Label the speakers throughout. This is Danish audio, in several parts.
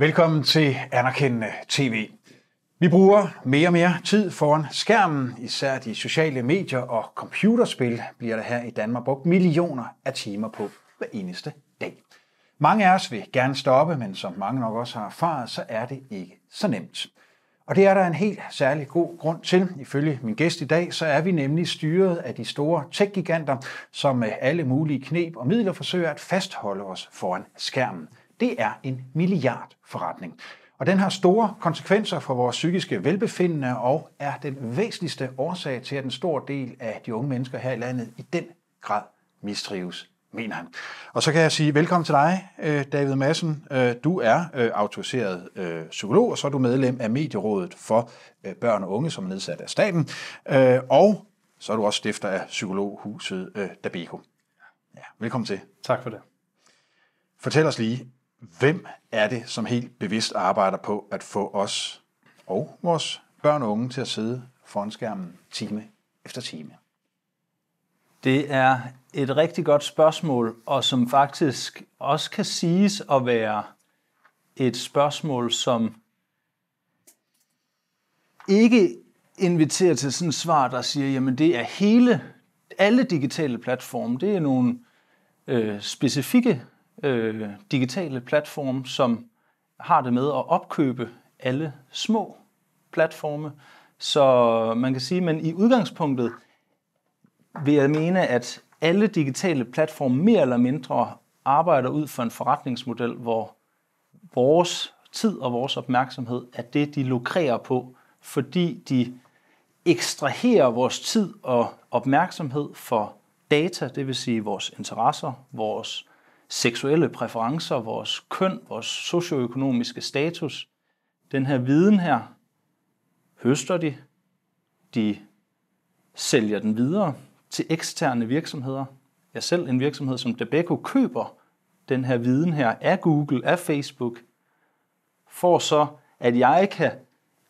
Speaker 1: Velkommen til Anerkendende TV. Vi bruger mere og mere tid foran skærmen, især de sociale medier og computerspil bliver der her i Danmark brugt millioner af timer på hver eneste dag. Mange af os vil gerne stoppe, men som mange nok også har erfaret, så er det ikke så nemt. Og det er der en helt særlig god grund til. Ifølge min gæst i dag, så er vi nemlig styret af de store tech som med alle mulige knep og midler forsøger at fastholde os foran skærmen – det er en milliardforretning. Og den har store konsekvenser for vores psykiske velbefindende og er den væsentligste årsag til, at en stor del af de unge mennesker her i landet i den grad mistrives mener han. Og så kan jeg sige velkommen til dig, øh, David Madsen. Øh, du er øh, autoriseret psykolog, og så er du medlem af Medierådet for Børn og Unge, som er nedsat af staten. Og så er du også stifter af Psykologhuset Dabeko. Ja, velkommen til. Tak for det. Fortæl os lige, Hvem er det, som helt bevidst arbejder på at få os og
Speaker 2: vores børn og unge til at sidde foran skærmen time efter time? Det er et rigtig godt spørgsmål, og som faktisk også kan siges at være et spørgsmål, som ikke inviterer til sådan et svar, der siger, jamen det er hele, alle digitale platforme, det er nogle øh, specifikke øh, digitale platform, som har det med at opkøbe alle små platforme. Så man kan sige, men i udgangspunktet vil jeg mene, at alle digitale platforme mere eller mindre arbejder ud for en forretningsmodel, hvor vores tid og vores opmærksomhed er det, de lukrerer på, fordi de ekstraherer vores tid og opmærksomhed for data, det vil sige vores interesser, vores seksuelle præferencer, vores køn, vores socioøkonomiske status. Den her viden her, høster de, de sælger den videre til eksterne virksomheder. Jeg selv en virksomhed som Debeco køber den her viden her af Google, af Facebook, for så, at jeg kan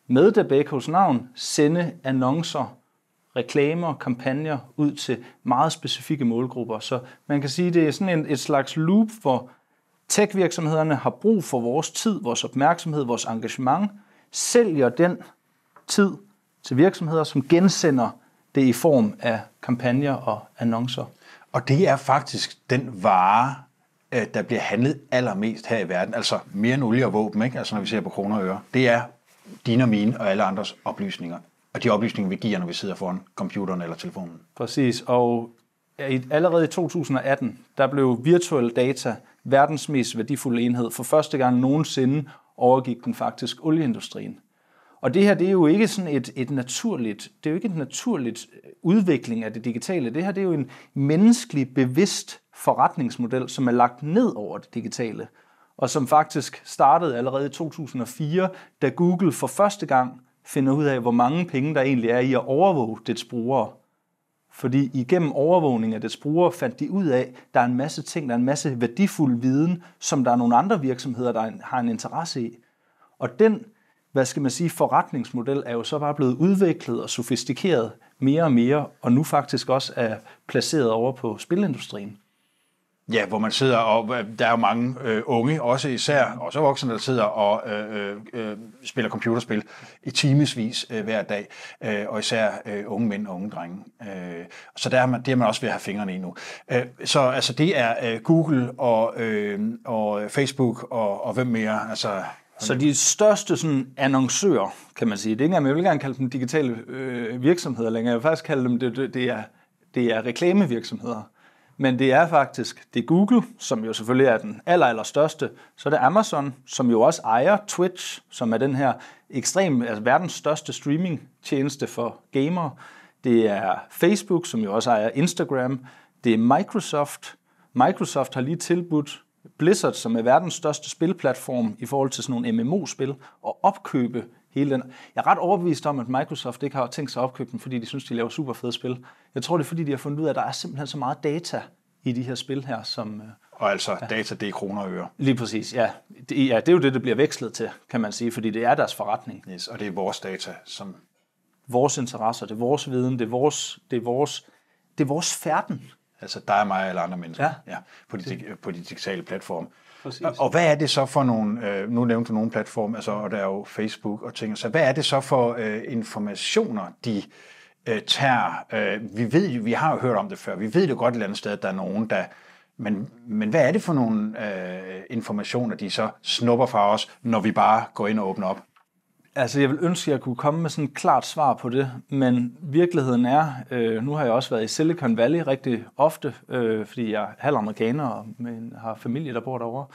Speaker 2: med Debecos navn sende annoncer reklamer, kampagner ud til meget specifikke målgrupper. Så man kan sige, det er sådan en, et slags loop, hvor tech-virksomhederne har brug for vores tid, vores opmærksomhed, vores engagement, sælger den tid til virksomheder, som gensender det i form af kampagner og annoncer. Og det er faktisk den vare, øh, der bliver handlet
Speaker 1: allermest her i verden, altså mere end olie og våben, ikke? Altså når vi ser på kroner og øre. Det er dine og mine og alle andres oplysninger og de oplysninger, vi giver, når vi sidder foran computeren eller telefonen.
Speaker 2: Præcis, og allerede i 2018, der blev virtuel data verdens mest værdifulde enhed. For første gang nogensinde overgik den faktisk olieindustrien. Og det her, det er jo ikke sådan et, et naturligt, det er jo ikke en naturligt øh, udvikling af det digitale. Det her, det er jo en menneskelig, bevidst forretningsmodel, som er lagt ned over det digitale, og som faktisk startede allerede i 2004, da Google for første gang finder ud af, hvor mange penge der egentlig er i at overvåge dets brugere. Fordi igennem overvågning af dets brugere fandt de ud af, at der er en masse ting, der er en masse værdifuld viden, som der er nogle andre virksomheder, der har en interesse i. Og den, hvad skal man sige, forretningsmodel er jo så bare blevet udviklet og sofistikeret mere og mere, og nu faktisk også er placeret over på spilindustrien.
Speaker 1: Ja, hvor man sidder, og der er jo mange øh, unge, også især, også voksne, der sidder og øh, øh, øh spiller computerspil i timesvis øh, hver dag, øh, og især øh, unge mænd og unge drenge. Øh, så der er man, det er man også ved at have fingrene i nu. Øh, så altså, det er øh, Google og, øh, og
Speaker 2: Facebook og, og hvem mere, altså så de største sådan, annoncører, kan man sige, det er ikke engang, jeg vil gerne kalde dem digitale øh, virksomheder længere, jeg vil faktisk kalde dem, det, det, det, er, det er reklamevirksomheder men det er faktisk, det er Google, som jo selvfølgelig er den aller, aller største, så er det Amazon, som jo også ejer Twitch, som er den her ekstrem, altså verdens største streamingtjeneste for gamere. Det er Facebook, som jo også ejer Instagram. Det er Microsoft. Microsoft har lige tilbudt Blizzard, som er verdens største spilplatform i forhold til sådan nogle MMO-spil, og opkøbe hele den. Jeg er ret overbevist om, at Microsoft ikke har tænkt sig at opkøbe dem, fordi de synes, de laver super fede spil. Jeg tror, det er fordi, de har fundet ud af, at der er simpelthen så meget data i de her spil her, som... Øh, og altså, ja. data, det er kroner og øre. Lige præcis, ja. Det, ja. det er jo det, det bliver vekslet til, kan man sige, fordi det er deres forretning. Yes, og det er vores data, som... Vores interesser, det er vores viden, det er vores, det er vores, det er vores færden.
Speaker 1: Altså dig og mig eller andre mennesker ja. Ja, på, de, på de digitale platforme. Og, hvad er det så for nogle, øh, nu nævnte du nogle platforme, altså, og der er jo Facebook og ting, så hvad er det så for uh, informationer, de uh, tager? Uh, vi ved vi har jo hørt om det før, vi ved det godt et eller andet sted, at der er nogen, der, men, men hvad er det for nogle uh, informationer,
Speaker 2: de så snupper fra os, når vi bare går ind og åbner op? Altså, jeg vil ønske, at jeg kunne komme med sådan et klart svar på det, men virkeligheden er, øh, nu har jeg også været i Silicon Valley rigtig ofte, øh, fordi jeg er halv amerikaner og men har familie, der bor derovre.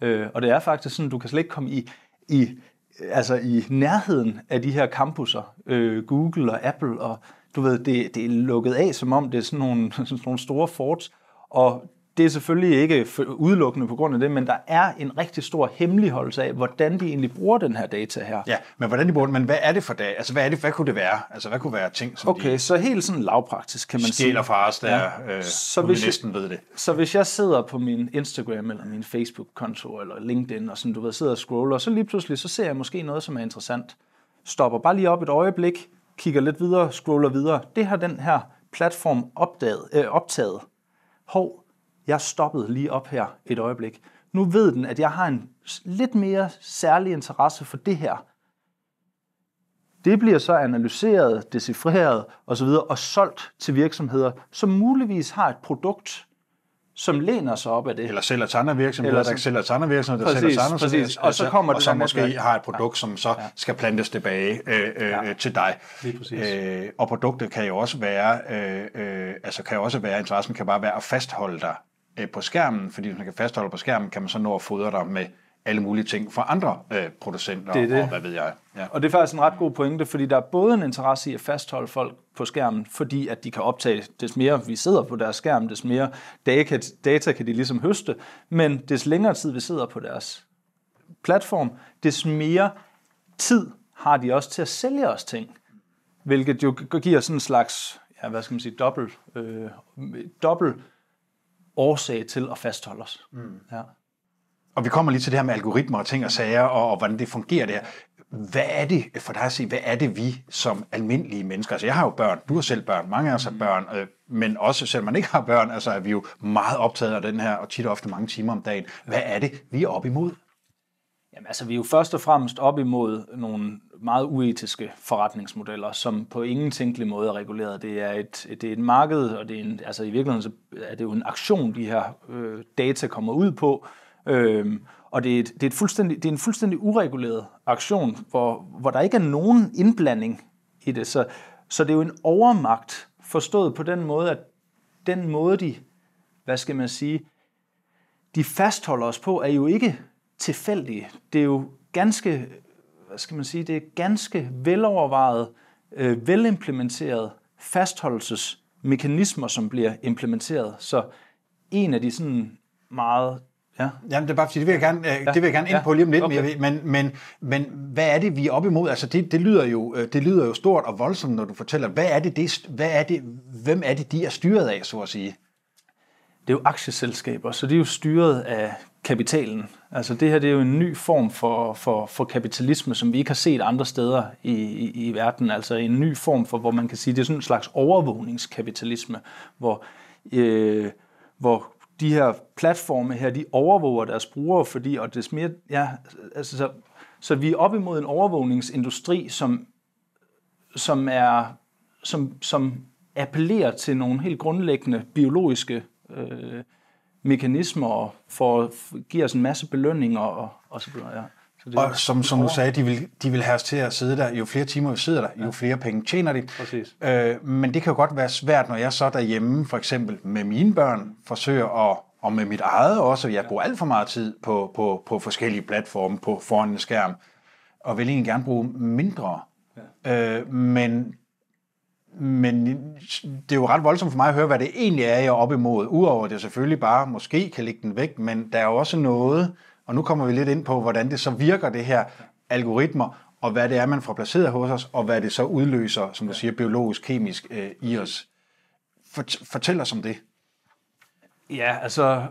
Speaker 2: Øh, og det er faktisk sådan, du kan slet ikke komme i, i, altså i nærheden af de her campuser, øh, Google og Apple, og du ved, det, det er lukket af, som om det er sådan nogle, sådan nogle store forts, og det er selvfølgelig ikke udelukkende på grund af det, men der er en rigtig stor hemmeligholdelse af, hvordan de egentlig bruger den her data her. Ja, men hvordan de bruger den, men hvad er det for data? Altså, hvad, er det, hvad kunne det være? Altså, hvad kunne være ting, som Okay, de så helt sådan lavpraktisk, kan man sige. Stjæler fra
Speaker 1: os, der ja. øh, så hvis næsten jeg, ved det.
Speaker 2: Så hvis jeg sidder på min Instagram eller min Facebook-konto eller LinkedIn og sådan, du ved, sidder og scroller, så lige pludselig, så ser jeg måske noget, som er interessant. Stopper bare lige op et øjeblik, kigger lidt videre, scroller videre. Det har den her platform opdaget, øh, optaget. Hov, jeg stoppede lige op her et øjeblik. Nu ved den, at jeg har en lidt mere særlig interesse for det her. Det bliver så analyseret, decifreret osv. og solgt til virksomheder, som muligvis har et produkt, som læner sig op af det. Eller sælger til andre virksomheder, eller, der sælger til andre
Speaker 1: virksomheder, der præcis, sælger til andre præcis. Virksomheder, og så altså, kommer og det så måske har et produkt, som så ja. skal plantes tilbage øh, øh, ja. til dig. Øh, og produktet kan jo også være, øh, øh, altså kan jo også være, interessen kan bare være at fastholde dig øh, på skærmen, fordi hvis man kan fastholde på skærmen, kan man så nå at fodre dig med alle mulige ting fra andre øh, producenter, det det. og hvad ved jeg. Ja.
Speaker 2: Og det er faktisk en ret god pointe, fordi der er både en interesse i at fastholde folk på skærmen, fordi at de kan optage, des mere vi sidder på deres skærm, des mere data, data kan de ligesom høste, men des længere tid vi sidder på deres platform, des mere tid har de også til at sælge os ting, hvilket jo giver sådan en slags, ja, hvad skal man sige, dobbelt, øh, dobbelt årsag til at fastholde os. Mm. Ja. Og vi kommer
Speaker 1: lige til det her med algoritmer og ting og sager, og, og hvordan det fungerer der. Hvad er det for dig at se, hvad er det vi som almindelige mennesker, altså jeg har jo børn, du har selv børn, mange af os har mm. børn, øh, men også selvom man ikke har børn, altså er vi jo meget optaget af den her, og tit og ofte mange timer om dagen. Hvad er det, vi er op
Speaker 2: imod? Jamen altså, vi er jo først og fremmest op imod nogle meget uetiske forretningsmodeller, som på ingen tænkelig måde er reguleret. Det er et, det er et marked, og det er en, altså i virkeligheden så er det jo en aktion, de her øh, data kommer ud på. Øhm, og det er, et, det, er et fuldstændig, det er en fuldstændig ureguleret aktion, hvor, hvor der ikke er nogen indblanding i det. Så, så det er jo en overmagt, forstået på den måde, at den måde, de, hvad skal man sige, de fastholder os på, er jo ikke tilfældige. Det er jo ganske, hvad skal man sige, det er ganske velovervejet, øh, velimplementeret fastholdelsesmekanismer, som bliver implementeret. Så en af de sådan meget Ja. Jamen, det er bare fordi, det vil jeg gerne, øh,
Speaker 1: ja. det vil jeg gerne ind ja. på lige om lidt, okay. men, men, men hvad er det, vi er op imod? Altså, det, det, lyder jo, øh, det lyder jo stort og voldsomt, når du fortæller, hvad er det, det, hvad er det, hvem er det, de er styret af, så at
Speaker 2: sige? det er jo aktieselskaber, så det er jo styret af kapitalen. Altså det her det er jo en ny form for, for, for kapitalisme, som vi ikke har set andre steder i, i, i verden. Altså en ny form for, hvor man kan sige, det er sådan en slags overvågningskapitalisme, hvor, øh, hvor de her platforme her, de overvåger deres brugere, fordi, og det mere, ja, altså, så, så vi er op imod en overvågningsindustri, som, som er, som, som appellerer til nogle helt grundlæggende biologiske øh, mekanismer for at give os en masse belønninger og, og så videre. Ja. Så det, og som, som du sagde,
Speaker 1: de vil, de vil have os til at sidde der. Jo flere timer vi sidder der, jo ja. flere penge tjener de. Præcis. Øh, men det kan jo godt være svært, når jeg så derhjemme, for eksempel med mine børn, forsøger at og med mit eget også. Jeg bruger alt for meget tid på, på, på forskellige platforme på foran en skærm, og vil egentlig gerne bruge mindre. Ja. Øh, men men det er jo ret voldsomt for mig at høre, hvad det egentlig er, jeg er op imod. Udover det selvfølgelig bare, måske kan lægge den væk, men der er jo også noget, og nu kommer vi lidt ind på, hvordan det så virker, det her algoritmer, og hvad det er, man får placeret hos os, og hvad det så udløser, som du siger, biologisk, kemisk øh, i os. Fortæl os om
Speaker 2: det. Ja, altså,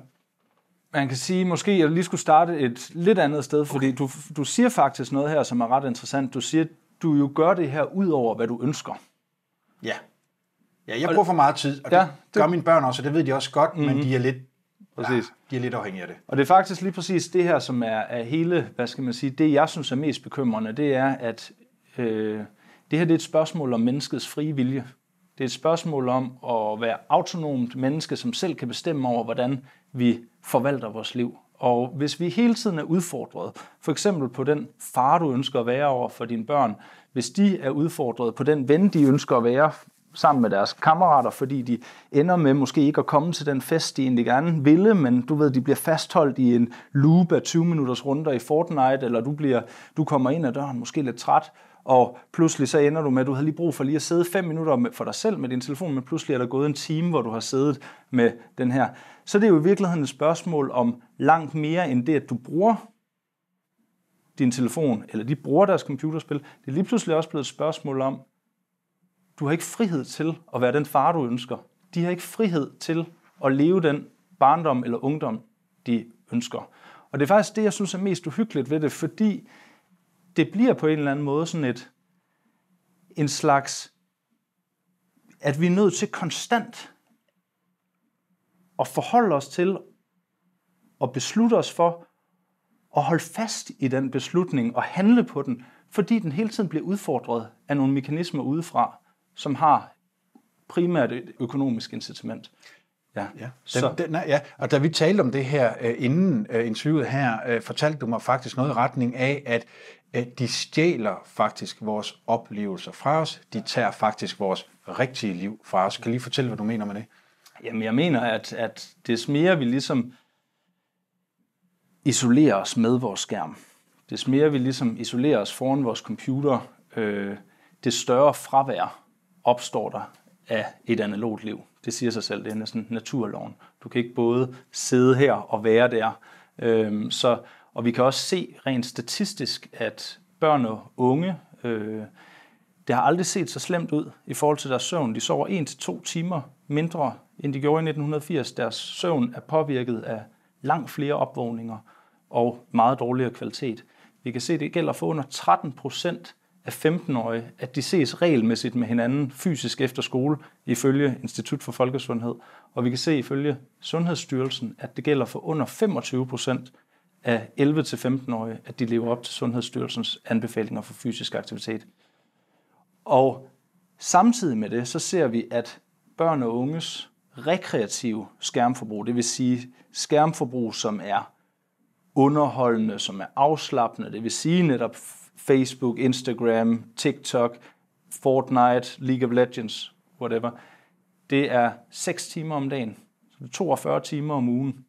Speaker 2: man kan sige, måske jeg lige skulle starte et lidt andet sted, fordi okay. du, du siger faktisk noget her, som er ret interessant. Du siger, du jo gør det her ud over, hvad du ønsker.
Speaker 1: Ja. Ja, jeg bruger for meget tid, og ja, det, det gør mine børn også, og det ved de også godt, mm-hmm. men mhm. de er lidt Præcis. Ja, de er lidt afhængige af det.
Speaker 2: Og det er faktisk lige præcis det her, som er, er hele, hvad skal man sige, det jeg synes er mest bekymrende, det er, at øh, det her det er et spørgsmål om menneskets frie vilje. Det er et spørgsmål om at være autonomt menneske, som selv kan bestemme over, hvordan vi forvalter vores liv. Og hvis vi hele tiden er udfordret, for eksempel på den far, du ønsker at være over for dine børn, hvis de er udfordret på den ven, de ønsker at være sammen med deres kammerater, fordi de ender med måske ikke at komme til den fest, de egentlig gerne ville, men du ved, de bliver fastholdt i en loop af 20 minutters runder i Fortnite, eller du, bliver, du kommer ind ad døren måske lidt træt, og pludselig så ender du med, at du havde lige brug for lige at sidde fem minutter for dig selv med din telefon, men pludselig er der gået en time, hvor du har siddet med den her. Så det er jo i virkeligheden et spørgsmål om langt mere end det, at du bruger din telefon, eller de bruger deres computerspil. Det er lige pludselig også blevet et spørgsmål om, du har ikke frihed til at være den far, du ønsker. De har ikke frihed til at leve den barndom eller ungdom, de ønsker. Og det er faktisk det, jeg synes er mest uhyggeligt ved det, fordi det bliver på en eller anden måde sådan et, en slags, at vi er nødt til konstant at forholde os til og beslutte os for at holde fast i den beslutning og handle på den, fordi den hele tiden bliver udfordret af nogle mekanismer udefra, som har primært et økonomisk incitament. Ja. Ja. Den, så. Den, nej, ja, og
Speaker 1: da vi talte om det her øh, inden øh, interviewet her, øh, fortalte du mig faktisk noget i retning af, at de stjæler faktisk vores oplevelser fra os. De tager faktisk vores rigtige liv fra os. Kan lige fortælle, hvad du mener med det? Jamen,
Speaker 2: jeg mener, at, at des mere vi ligesom isolerer os med vores skærm, des mere vi ligesom isolerer os foran vores computer, øh, det større fravær opstår der af et analogt liv. Det siger sig selv, det er næsten naturloven. Du kan ikke både sidde her og være der. Øh, så og vi kan også se rent statistisk, at børn og unge, øh, det har aldrig set så slemt ud i forhold til deres søvn. De sover 1-2 timer mindre, end de gjorde i 1980. Deres søvn er påvirket af langt flere opvågninger og meget dårligere kvalitet. Vi kan se, at det gælder for under 13 procent af 15-årige, at de ses regelmæssigt med hinanden fysisk efter skole, ifølge Institut for Folkesundhed. Og vi kan se ifølge Sundhedsstyrelsen, at det gælder for under 25 procent af 11-15-årige, at de lever op til Sundhedsstyrelsens anbefalinger for fysisk aktivitet. Og samtidig med det, så ser vi, at børn og unges rekreative skærmforbrug, det vil sige skærmforbrug, som er underholdende, som er afslappende, det vil sige netop Facebook, Instagram, TikTok, Fortnite, League of Legends, whatever, det er 6 timer om dagen, så det er 42 timer om ugen.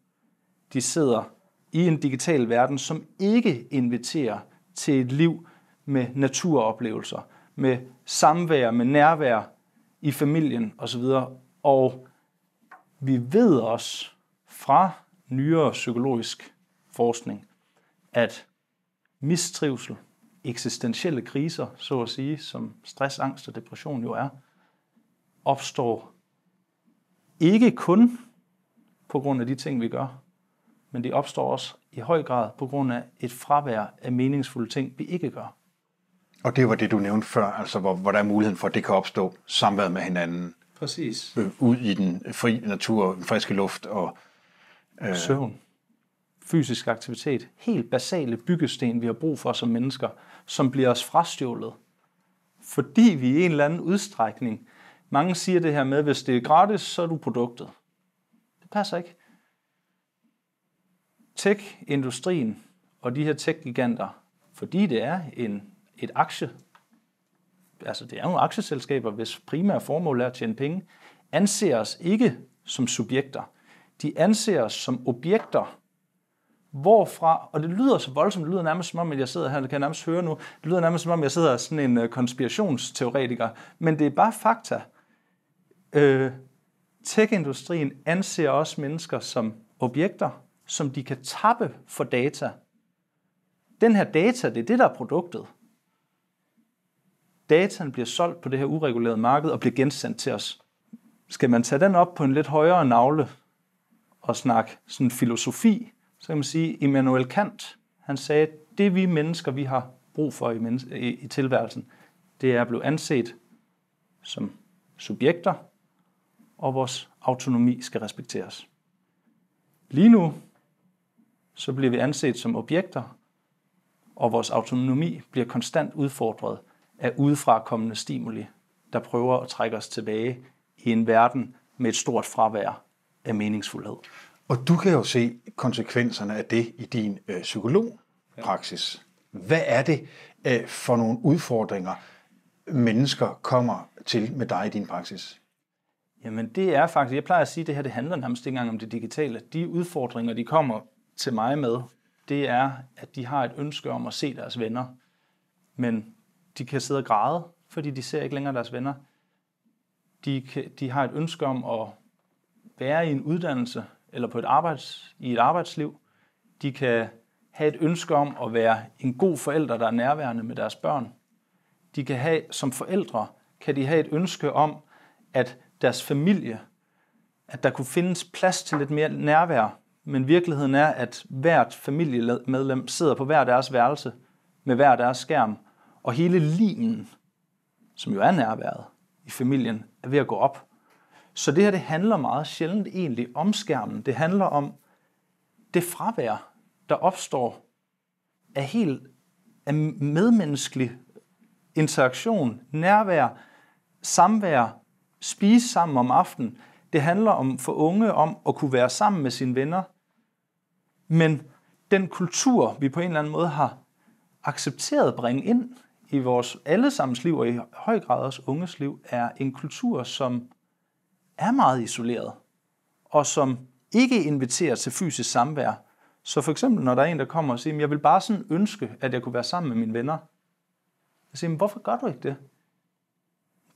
Speaker 2: De sidder i en digital verden, som ikke inviterer til et liv med naturoplevelser, med samvær, med nærvær i familien osv. Og vi ved også fra nyere psykologisk forskning, at mistrivsel, eksistentielle kriser, så at sige, som stress, angst og depression jo er, opstår ikke kun på grund af de ting, vi gør, men de opstår også i høj grad på grund af et fravær af meningsfulde ting, vi ikke gør.
Speaker 1: Og det var det, du nævnte før, altså hvor, hvor der er muligheden for, at det kan opstå samværet med hinanden. Præcis. Øh, ud i den fri
Speaker 2: natur, den friske luft og... Øh... Søvn. Fysisk aktivitet. Helt basale byggesten, vi har brug for som mennesker, som bliver os frastjålet. Fordi vi i en eller anden udstrækning... Mange siger det her med, at hvis det er gratis, så er du produktet. Det passer ikke tech-industrien og de her tech-giganter, fordi det er en, et aktie, altså det er nogle aktieselskaber, hvis primære formål er at tjene penge, anser os ikke som subjekter. De anser os som objekter, hvorfra, og det lyder så voldsomt, det lyder nærmest som om, at jeg sidder her, det kan jeg nærmest høre nu, det lyder nærmest som om, jeg sidder sådan en øh, konspirationsteoretiker, men det er bare fakta. Øh, tech-industrien anser også mennesker som objekter, som de kan tappe for data. Den her data, det er det, der er produktet. Dataen bliver solgt på det her uregulerede marked og bliver gensendt til os. Skal man tage den op på en lidt højere navle og snakke sådan filosofi, så kan man sige, Immanuel Kant, han sagde, det vi mennesker, vi har brug for i, i, i tilværelsen, det er at blive anset som subjekter, og vores autonomi skal respekteres. Lige nu så bliver vi anset som objekter, og vores autonomi bliver konstant udfordret af udefrakommende stimuli, der prøver at trække os tilbage i en verden med et stort fravær af meningsfuldhed.
Speaker 1: Og du kan jo se konsekvenserne af det i din øh, psykologpraksis. Hvad er det øh, for nogle udfordringer, mennesker kommer til med dig i din praksis?
Speaker 2: Jamen det er faktisk, jeg plejer at sige, at det her det handler nærmest ikke engang om det digitale. De udfordringer, de kommer til mig med, det er, at de har et ønske om at se deres venner, men de kan sidde og græde, fordi de ser ikke længere deres venner. De, kan, de har et ønske om at være i en uddannelse eller på et arbejds, i et arbejdsliv. De kan have et ønske om at være en god forælder, der er nærværende med deres børn. De kan have, som forældre, kan de have et ønske om, at deres familie, at der kunne findes plads til lidt mere nærvær men virkeligheden er, at hvert familiemedlem sidder på hver deres værelse med hver deres skærm, og hele limen, som jo er nærværet i familien, er ved at gå op. Så det her, det handler meget sjældent egentlig om skærmen. Det handler om det fravær, der opstår af helt af medmenneskelig interaktion, nærvær, samvær, spise sammen om aftenen. Det handler om for unge om at kunne være sammen med sine venner, men den kultur, vi på en eller anden måde har accepteret at bringe ind i vores allesammens liv, og i høj grad også unges liv, er en kultur, som er meget isoleret, og som ikke inviterer til fysisk samvær. Så for eksempel, når der er en, der kommer og siger, jeg vil bare sådan ønske, at jeg kunne være sammen med mine venner. Jeg siger, hvorfor gør du ikke det?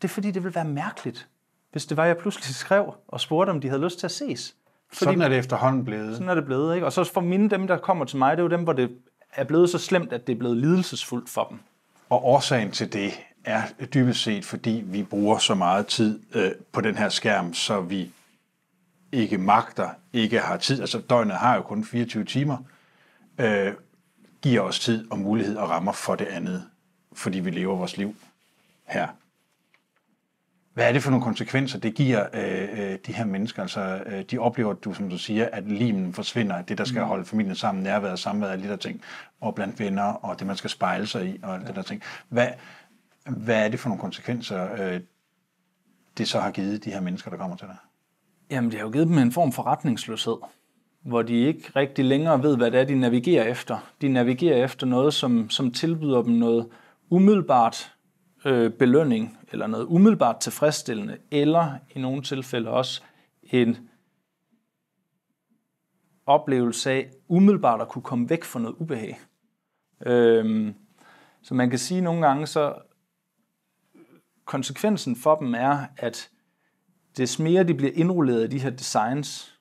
Speaker 2: Det er fordi, det ville være mærkeligt, hvis det var, jeg pludselig skrev og spurgte, om de havde lyst til at ses. Fordi, sådan er det efterhånden blevet. Sådan er det blevet, ikke? Og så for mine, dem der kommer til mig, det er jo dem, hvor det er blevet så slemt, at det er blevet lidelsesfuldt for dem.
Speaker 1: Og årsagen til det er dybest set, fordi vi bruger så meget tid øh, på den her skærm, så vi ikke magter, ikke har tid. Altså døgnet har jo kun 24 timer. Øh, giver os tid og mulighed og rammer for det andet, fordi vi lever vores liv her hvad er det for nogle konsekvenser, det giver øh, øh, de her mennesker? Altså, øh, de oplever, du som du siger, at limen forsvinder, det der skal mm. holde familien sammen, nærværet, samværet alle de der ting, og blandt venner, og det man skal spejle sig i, og ja. det der ting. Hvad, hvad er det for nogle konsekvenser, øh, det så har givet de her mennesker, der kommer til dig? Jamen, det har jo givet
Speaker 2: dem en form for retningsløshed, hvor de ikke rigtig længere ved, hvad det er, de navigerer efter. De navigerer efter noget, som, som tilbyder dem noget umiddelbart øh, belønning eller noget umiddelbart tilfredsstillende, eller i nogle tilfælde også en oplevelse af umiddelbart at kunne komme væk fra noget ubehag. Øhm, så man kan sige nogle gange, så konsekvensen for dem er, at des mere de bliver indrulleret i de her designs,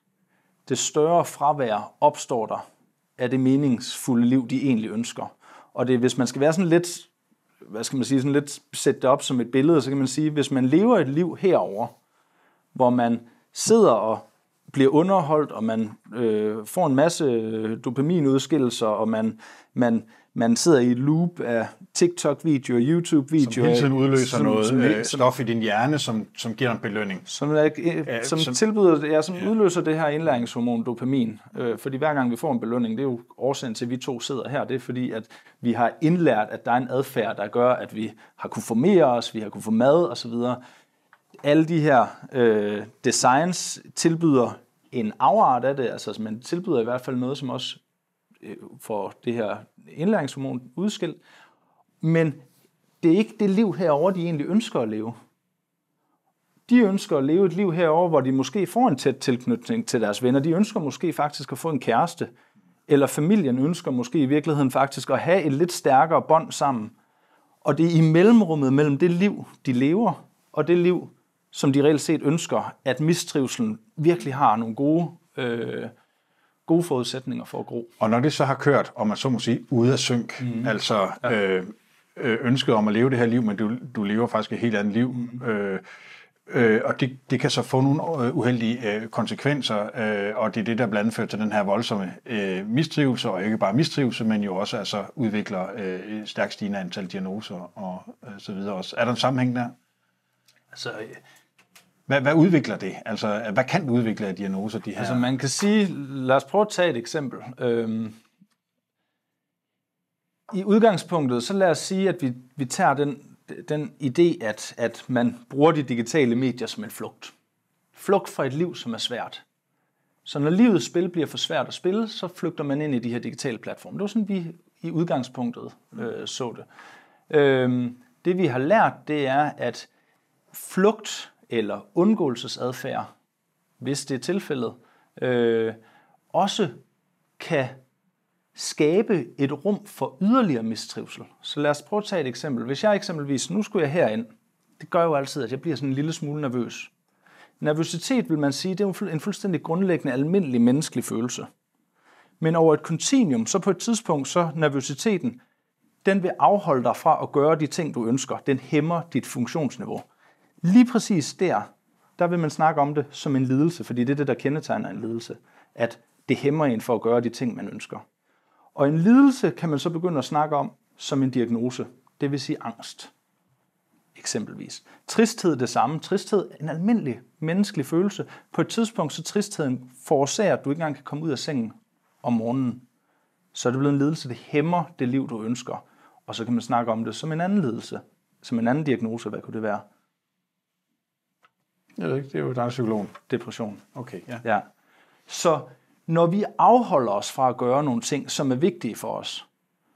Speaker 2: det større fravær opstår der af det meningsfulde liv, de egentlig ønsker. Og det, hvis man skal være sådan lidt hvad skal man sige, sådan lidt sætte det op som et billede, så kan man sige, hvis man lever et liv herover, hvor man sidder og bliver underholdt, og man øh, får en masse øh, dopaminudskillelser, og man, man man sidder i et loop af TikTok-videoer, YouTube-videoer. Som hele tiden udløser som, noget som, øh,
Speaker 1: stof i din hjerne, som, som giver en belønning. Som,
Speaker 2: er, øh, øh, som, som tilbyder, ja, som ja. udløser det her indlæringshormon dopamin. Øh, fordi hver gang vi får en belønning, det er jo årsagen til, at vi to sidder her. Det er fordi, at vi har indlært, at der er en adfærd, der gør, at vi har kunne formere os, vi har kunne få mad osv. Alle de her øh, designs tilbyder en afart af det, altså man tilbyder i hvert fald noget, som også øh, får det her indlæringshormon udskilt, men det er ikke det liv herover, de egentlig ønsker at leve. De ønsker at leve et liv herover, hvor de måske får en tæt tilknytning til deres venner. De ønsker måske faktisk at få en kæreste, eller familien ønsker måske i virkeligheden faktisk at have et lidt stærkere bånd sammen. Og det er i mellemrummet mellem det liv, de lever, og det liv, som de reelt set ønsker, at mistrivselen virkelig har nogle gode øh, gode forudsætninger for at gro.
Speaker 1: Og når det så har kørt, og man så må sige, ude af synk, mm. altså ja. Øh, øh, ønsket om at leve det her liv, men du, du lever faktisk et helt andet liv, mm. øh, Øh, og det, det kan så få nogle øh, uheldige øh, konsekvenser, øh, og det er det, der blandt andet fører til den her voldsomme øh, mistrivelse, og ikke bare mistrivelse, men jo også altså, udvikler øh, stærkt stigende antal diagnoser og øh, så videre også. Er der en sammenhæng der? Altså, øh, hvad, hvad udvikler det? Altså, hvad kan udvikle af
Speaker 2: diagnoser, de her? Altså, man kan sige, lad os prøve at tage et eksempel. Øhm, I udgangspunktet, så lad os sige, at vi, vi tager den, den idé, at, at man bruger de digitale medier som en flugt. Flugt fra et liv, som er svært. Så når livets spil bliver for svært at spille, så flygter man ind i de her digitale platforme. Det var sådan, vi i udgangspunktet øh, så det. Øhm, det vi har lært, det er, at flugt eller undgåelsesadfærd, hvis det er tilfældet, øh, også kan skabe et rum for yderligere mistrivsel. Så lad os prøve at tage et eksempel. Hvis jeg eksempelvis, nu skulle jeg herind, det gør jo altid, at jeg bliver sådan en lille smule nervøs. Nervøsitet, vil man sige, det er en fuldstændig grundlæggende almindelig menneskelig følelse. Men over et kontinuum, så på et tidspunkt, så nervøsiteten, den vil afholde dig fra at gøre de ting, du ønsker. Den hæmmer dit funktionsniveau. Lige præcis der, der vil man snakke om det som en lidelse, fordi det er det, der kendetegner en lidelse, at det hæmmer en for at gøre de ting, man ønsker. Og en lidelse kan man så begynde at snakke om som en diagnose, det vil sige angst eksempelvis. Tristhed det samme. Tristhed en almindelig menneskelig følelse. På et tidspunkt, så tristheden forårsager, at du ikke engang kan komme ud af sengen om morgenen. Så er det blevet en lidelse, det hæmmer det liv, du ønsker. Og så kan man snakke om det som en anden lidelse, som en anden diagnose. Hvad kunne det være? Jeg ved ikke, det er jo dig, psykologen. Depression. Okay, ja. ja. Så når vi afholder os fra at gøre nogle ting, som er vigtige for os,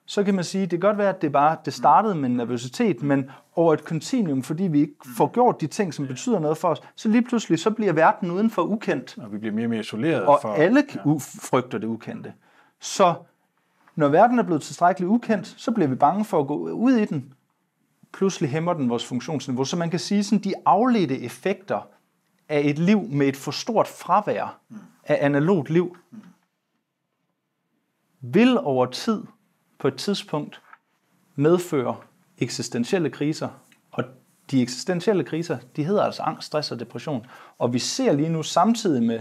Speaker 2: så kan man sige, det kan godt være, at det bare det startede med nervøsitet, men over et kontinuum, fordi vi ikke får gjort de ting, som betyder noget for os, så lige pludselig så bliver verden udenfor ukendt. Og vi bliver mere og mere isoleret. Og for, alle ja. frygter det ukendte. Så når verden er blevet tilstrækkeligt ukendt, så bliver vi bange for at gå ud i den. Pludselig hæmmer den vores funktionsniveau. Så man kan sige, at de afledte effekter af et liv med et for stort fravær af analogt liv, vil over tid på et tidspunkt medføre eksistentielle kriser. Og de eksistentielle kriser, de hedder altså angst, stress og depression. Og vi ser lige nu samtidig med,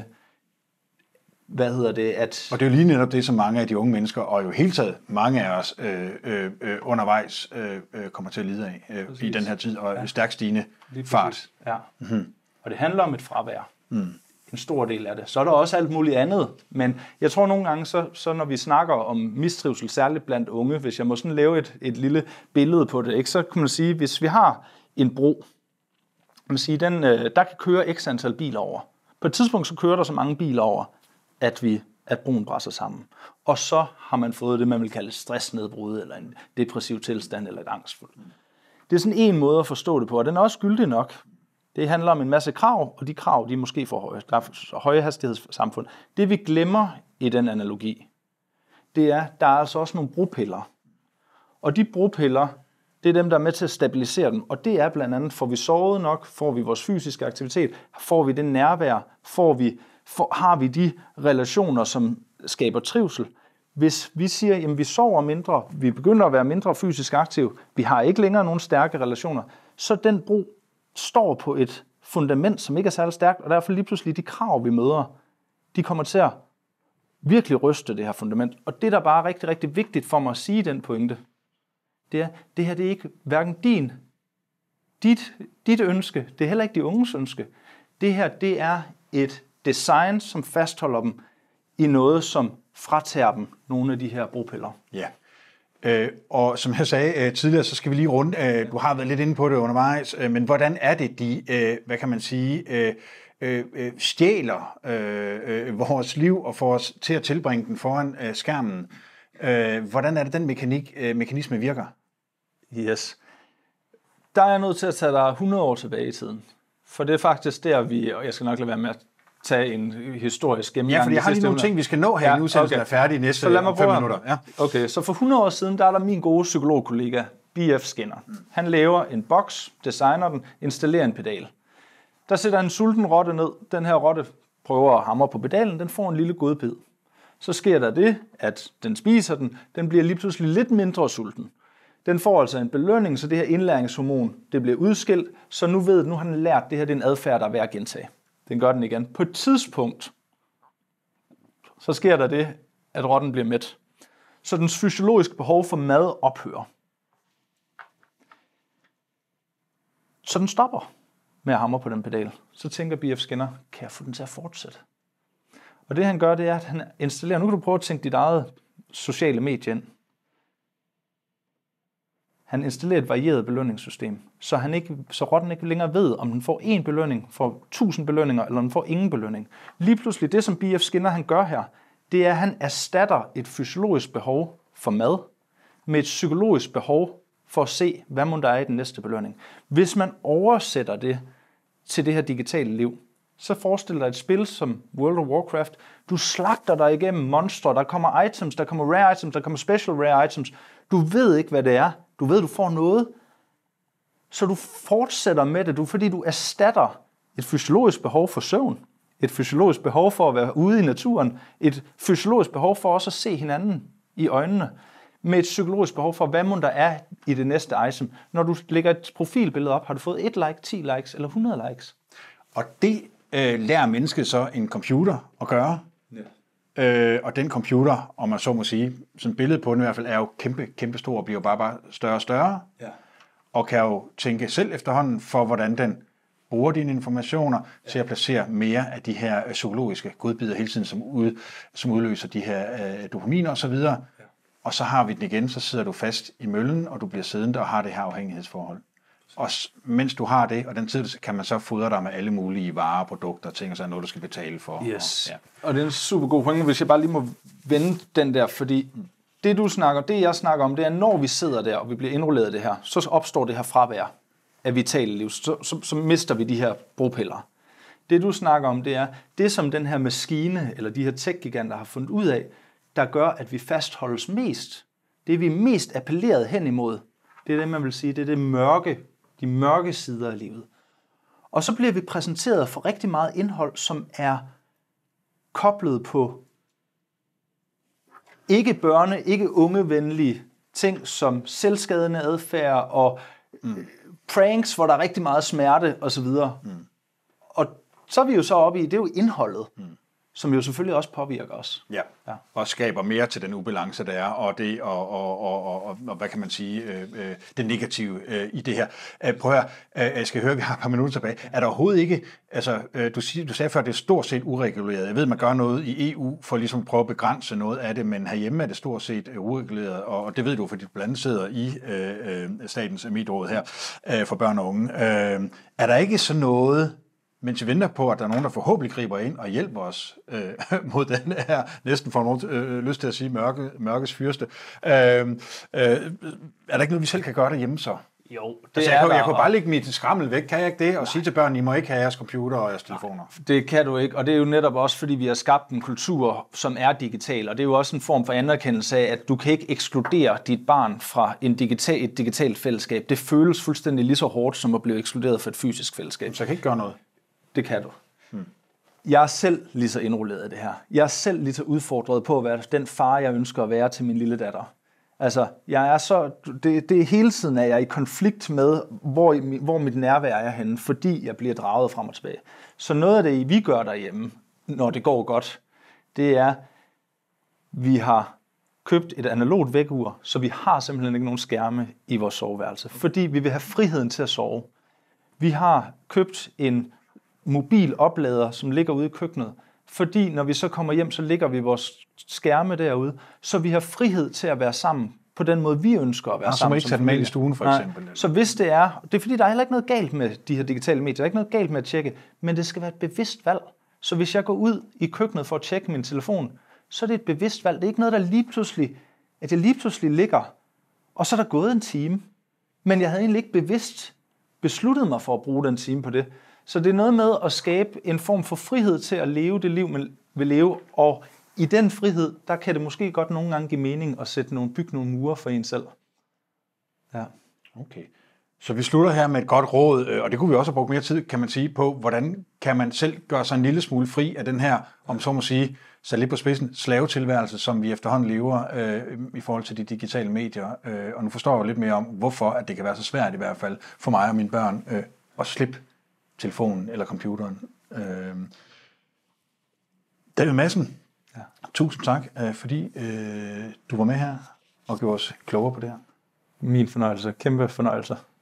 Speaker 2: hvad hedder det, at... Og det er jo lige netop det, som mange af de unge mennesker, og jo hele taget mange
Speaker 1: af os øh, øh, øh undervejs, øh, øh, kommer til at lide af øh, i den her tid, og ja. stærkt
Speaker 2: stigende fart. Ja. Mm-hmm. Og det handler om et fravær. Mm. En stor del af det. Så er der også alt muligt andet. Men jeg tror nogle gange, så, så når vi snakker om mistrivsel, særligt blandt unge, hvis jeg må sådan lave et, et lille billede på det, ikke, så kan man sige, hvis vi har en bro, man sige, den, øh, der kan køre x antal biler over. På et tidspunkt så kører der så mange biler over, at vi at broen brænder sammen. Og så har man fået det, man vil kalde stressnedbrud, eller en depressiv tilstand, eller et angstfuld. Det er sådan en måde at forstå det på, og den er også skyldig nok. Det handler om en masse krav, og de krav, de er måske for høje. Der er hastighedssamfund. Det vi glemmer i den analogi, det er, der er altså også nogle bropiller. Og de bropiller, det er dem, der er med til at stabilisere dem. Og det er blandt andet, får vi sovet nok, får vi vores fysiske aktivitet, får vi det nærvær, får vi, får, har vi de relationer, som skaber trivsel. Hvis vi siger, at vi sover mindre, vi begynder at være mindre fysisk aktive, vi har ikke længere nogen stærke relationer, så den bro, står på et fundament, som ikke er særlig stærkt, og derfor lige pludselig de krav, vi møder, de kommer til at virkelig ryste det her fundament. Og det, der bare er rigtig, rigtig vigtigt for mig at sige den pointe, det er, det her det er ikke hverken din, dit, dit ønske, det er heller ikke de unges ønske. Det her, det er et design, som fastholder dem i noget, som fratager dem nogle af de her bropiller.
Speaker 1: Ja. Yeah. Øh, og som jeg sagde øh, tidligere, så skal vi lige runde, øh, du har været lidt inde på det undervejs, øh, men hvordan er det, de, øh, hvad kan man sige, øh, øh, øh, stjæler øh, øh, vores liv og får os til at tilbringe den foran øh, skærmen? Øh, hvordan er det,
Speaker 2: den mekanik, øh, mekanisme virker? Yes. Der er jeg nødt til at tage dig 100 år tilbage i tiden. For det er faktisk der, vi, og jeg skal nok lade være med at tage en historisk gennemgang. Ja, for jeg har lige nogle ting, vi skal nå her, ja, nu udsendelsen okay. er færdig næste så lad mig fem minutter. Ja. Okay, så for 100 år siden, der er der min gode psykologkollega, B.F. Skinner. Han laver en boks, designer den, installerer en pedal. Der sætter han en sulten rotte ned. Den her rotte prøver at hamre på pedalen, den får en lille godbid. Så sker der det, at den spiser den, den bliver lige pludselig lidt mindre sulten. Den får altså en belønning, så det her indlæringshormon det bliver udskilt, så nu ved at nu har den lært, at det her det er en adfærd, der er værd at gentage. Den gør den igen. På et tidspunkt, så sker der det, at rotten bliver mæt. Så dens fysiologiske behov for mad ophører. Så den stopper med at hamre på den pedal. Så tænker B.F. Skinner, kan jeg få den til at fortsætte? Og det han gør, det er, at han installerer, nu kan du prøve at tænke dit eget sociale medie ind. Han installerer et varieret belønningssystem, så, han ikke, så rotten ikke længere ved, om den får én belønning, får 1000 belønninger, eller den får ingen belønning. Lige pludselig, det som BF Skinner han gør her, det er, at han erstatter et fysiologisk behov for mad med et psykologisk behov for at se, hvad man der er i den næste belønning. Hvis man oversætter det til det her digitale liv, så forestil dig et spil som World of Warcraft. Du slagter dig igennem monstre, der kommer items, der kommer rare items, der kommer special rare items. Du ved ikke, hvad det er, du ved, du får noget, så du fortsætter med det, du, fordi du erstatter et fysiologisk behov for søvn, et fysiologisk behov for at være ude i naturen, et fysiologisk behov for også at se hinanden i øjnene, med et psykologisk behov for, hvad må der er i det næste item. Når du lægger et profilbillede op, har du fået et like, 10 likes eller 100 likes.
Speaker 1: Og det øh, lærer mennesket så en computer at gøre, Øh, og den computer, om man så må sige, sådan billedet på den i hvert fald, er jo kæmpe, kæmpe stor og bliver bare, bare større og større. Ja. Og kan jo tænke selv efterhånden for, hvordan den bruger dine informationer ja. til at placere mere af de her psykologiske øh, godbidder hele tiden, som, ud, som udløser de her øh, dopaminer osv. Ja. Og så har vi den igen, så sidder du fast i møllen, og du bliver siddende og har det her afhængighedsforhold. Og mens du har det, og den tid, kan man så fodre dig med alle mulige varer, produkter og ting, og så er noget, du skal betale for. Yes.
Speaker 2: Og, ja. og det er en super god pointe, hvis jeg bare lige må vende den der, fordi det du snakker, det jeg snakker om, det er, når vi sidder der, og vi bliver indrulleret det her, så opstår det her fravær af vitale liv, så, så, så mister vi de her bropiller. Det du snakker om, det er, det som den her maskine, eller de her tech-giganter har fundet ud af, der gør, at vi fastholdes mest. Det vi er mest appelleret hen imod, det er det, man vil sige, det er det mørke de mørke sider af livet. Og så bliver vi præsenteret for rigtig meget indhold, som er koblet på ikke børne, ikke ungevenlige ting som selvskadende adfærd og mm. Øh, pranks, hvor der er rigtig meget smerte osv. Mm. Og så er vi jo så oppe i, det er jo indholdet. Mm som jo selvfølgelig også påvirker os.
Speaker 1: Ja, ja. og skaber mere til den ubalance, der er, og det, og, og, og, og, og, og hvad kan man sige, øh, øh, det negative øh, i det her. Æh, øh, prøv at høre, øh, jeg skal høre, vi har et par minutter tilbage. Er der overhovedet ikke, altså øh, du, siger, du sagde før, det er stort set ureguleret. Jeg ved, man gør noget i EU for ligesom at prøve at begrænse noget af det, men herhjemme er det stort set øh, ureguleret, og, og det ved du, fordi du blandt andet sidder i øh, øh statens midtråd her øh, for børn og unge. Øh, er der ikke sådan noget mens vi venter på, at der er nogen, der forhåbentlig griber ind og hjælper os øh, mod den her, næsten for nogen øh, lyst til at sige, mørke, mørkes fyrste. Øh, øh, er der ikke noget, vi selv kan gøre derhjemme så?
Speaker 2: Jo, det altså, jeg, er kunne, jeg kunne bare
Speaker 1: lægge mit skrammel væk, kan jeg ikke det? Og Nej. sige til børnene, I må ikke have jeres computer og jeres telefoner. Nej,
Speaker 2: det kan du ikke, og det er jo netop også, fordi vi har skabt en kultur, som er digital, og det er jo også en form for anerkendelse af, at du kan ikke ekskludere dit barn fra en digital, et digitalt fællesskab. Det føles fuldstændig lige så hårdt, som at blive ekskluderet fra et fysisk fællesskab. Så jeg kan ikke gøre noget? Det kan du. Hmm. Jeg er selv lige så indrulleret i det her. Jeg er selv lige så udfordret på at være den far, jeg ønsker at være til min lille datter. Altså, jeg er så, det, det er hele tiden, at jeg er i konflikt med, hvor, hvor mit nærvær er henne, fordi jeg bliver draget frem og tilbage. Så noget af det, vi gør derhjemme, når det går godt, det er, vi har købt et analogt vækkeur, så vi har simpelthen ikke nogen skærme i vores soveværelse, fordi vi vil have friheden til at sove. Vi har købt en mobil oplader, som ligger ude i køkkenet. Fordi når vi så kommer hjem, så ligger vi vores skærme derude, så vi har frihed til at være sammen på den måde, vi ønsker at være altså, sammen. Så ikke tage med i stuen, for eksempel. Så hvis det er, det er fordi, der er heller ikke noget galt med de her digitale medier, der er ikke noget galt med at tjekke, men det skal være et bevidst valg. Så hvis jeg går ud i køkkenet for at tjekke min telefon, så er det et bevidst valg. Det er ikke noget, der lige pludselig, at jeg lige pludselig ligger, og så er der gået en time. Men jeg havde egentlig ikke bevidst besluttet mig for at bruge den time på det. Så det er noget med at skabe en form for frihed til at leve det liv, man vil leve, og i den frihed, der kan det måske godt nogle gange give mening at sætte nogle, bygge nogle mure for en selv. Ja. Okay.
Speaker 1: Så vi slutter her med et godt råd, øh, og det kunne vi også have brugt mere tid, kan man sige, på, hvordan kan man selv gøre sig en lille smule fri af den her, om så må sige, så lidt på spidsen, slavetilværelse, som vi efterhånden lever øh, i forhold til de digitale medier. Øh, og nu forstår jeg lidt mere om, hvorfor at det kan være så svært i hvert fald for mig og mine børn øh, at slippe telefonen eller computeren. Øh, David Madsen, ja. tusind tak, øh, fordi øh, du var med her og gjorde os
Speaker 2: klogere på det her. Min fornøjelse. Kæmpe fornøjelse.